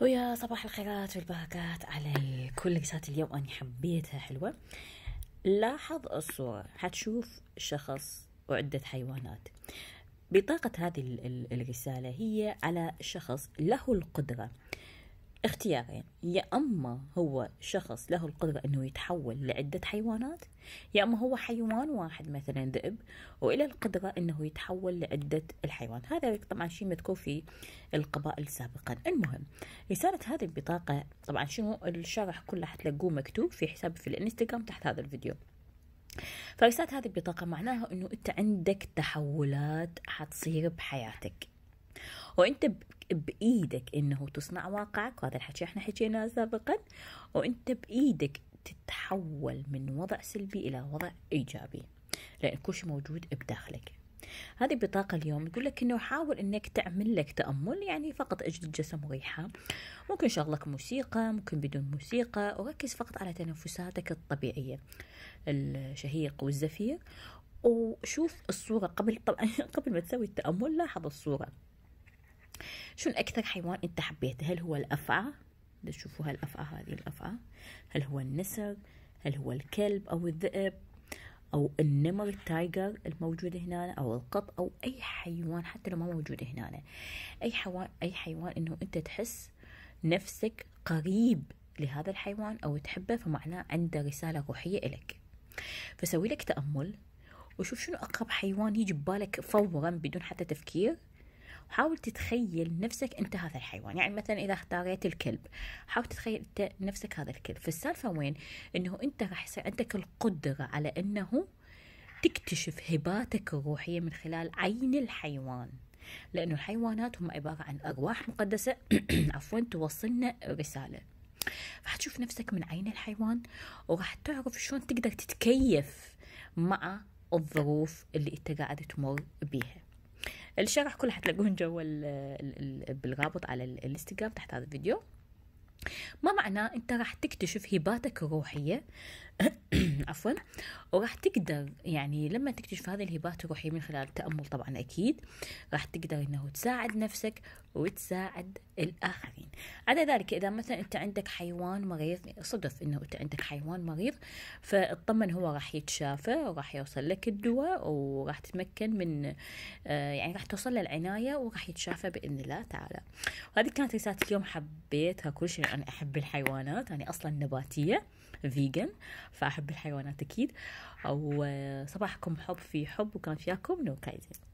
ويا صباح الخيرات والبركات على كل قصات اليوم اني حبيتها حلوة لاحظ الصورة حتشوف شخص وعدة حيوانات بطاقة هذه الرسالة هي على شخص له القدرة اختيارين يعني يا أما هو شخص له القدرة أنه يتحول لعدة حيوانات يا أما هو حيوان واحد مثلا ذئب وإلى القدرة أنه يتحول لعدة الحيوان هذا طبعا شيء مذكور في القبائل سابقا المهم رسالة هذه البطاقة طبعا شنو الشرح كله حتلاقوه مكتوب في حسابي في الانستغرام تحت هذا الفيديو فرسالة هذه البطاقة معناها أنه أنت عندك تحولات حتصير بحياتك وانت بايدك انه تصنع واقعك وهذا الحكي احنا حكيناه سابقا وانت بايدك تتحول من وضع سلبي الى وضع ايجابي لان كل شيء موجود بداخلك هذه بطاقة اليوم تقول لك انه حاول انك تعمل لك تأمل يعني فقط اجد الجسم ريحة ممكن شغلك موسيقى ممكن بدون موسيقى وركز فقط على تنفساتك الطبيعية الشهيق والزفير وشوف الصورة قبل طبعا قبل ما تسوي التأمل لاحظ الصورة شنو أكثر حيوان أنت حبيته هل هو الأفعى تشوفوا هالأفعى هذه الأفعى هل هو النسر هل هو الكلب أو الذئب أو النمر التايجر الموجود هنا أو القط أو أي حيوان حتى لو ما موجود هنا أي حيوان أي حيوان إنه أنت تحس نفسك قريب لهذا الحيوان أو تحبه فمعناه عنده رسالة روحية إلك فسوي لك تأمل وشوف شنو أقرب حيوان يجي ببالك فورا بدون حتى تفكير حاول تتخيل نفسك انت هذا الحيوان يعني مثلا اذا اختاريت الكلب حاول تتخيل انت نفسك هذا الكلب فالسالفه وين انه انت راح يصير عندك القدره على انه تكتشف هباتك الروحيه من خلال عين الحيوان لأنه الحيوانات هم عبارة عن أرواح مقدسة عفوا توصلنا رسالة راح تشوف نفسك من عين الحيوان وراح تعرف شلون تقدر تتكيف مع الظروف اللي انت قاعد تمر بيها الشرح كله حتلاقوهن جوا بالرابط على الانستغرام تحت هذا الفيديو ما معناه انت راح تكتشف هباتك الروحية عفوا وراح تقدر يعني لما تكتشف هذه الهبات الروحية من خلال التأمل طبعا أكيد راح تقدر أنه تساعد نفسك وتساعد الآخرين على ذلك إذا مثلا أنت عندك حيوان مريض صدف أنه أنت عندك حيوان مريض فاطمن هو راح يتشافى وراح يوصل لك الدواء وراح تتمكن من آه، يعني راح توصل للعناية وراح يتشافى بإذن الله تعالى وهذه كانت رسالة اليوم حبيتها كل شيء أنا أحب الحيوانات أنا أصلا نباتية فيجن فأحب الحيوانات أكيد وصباحكم حب في حب وكان فياكم نو كايزن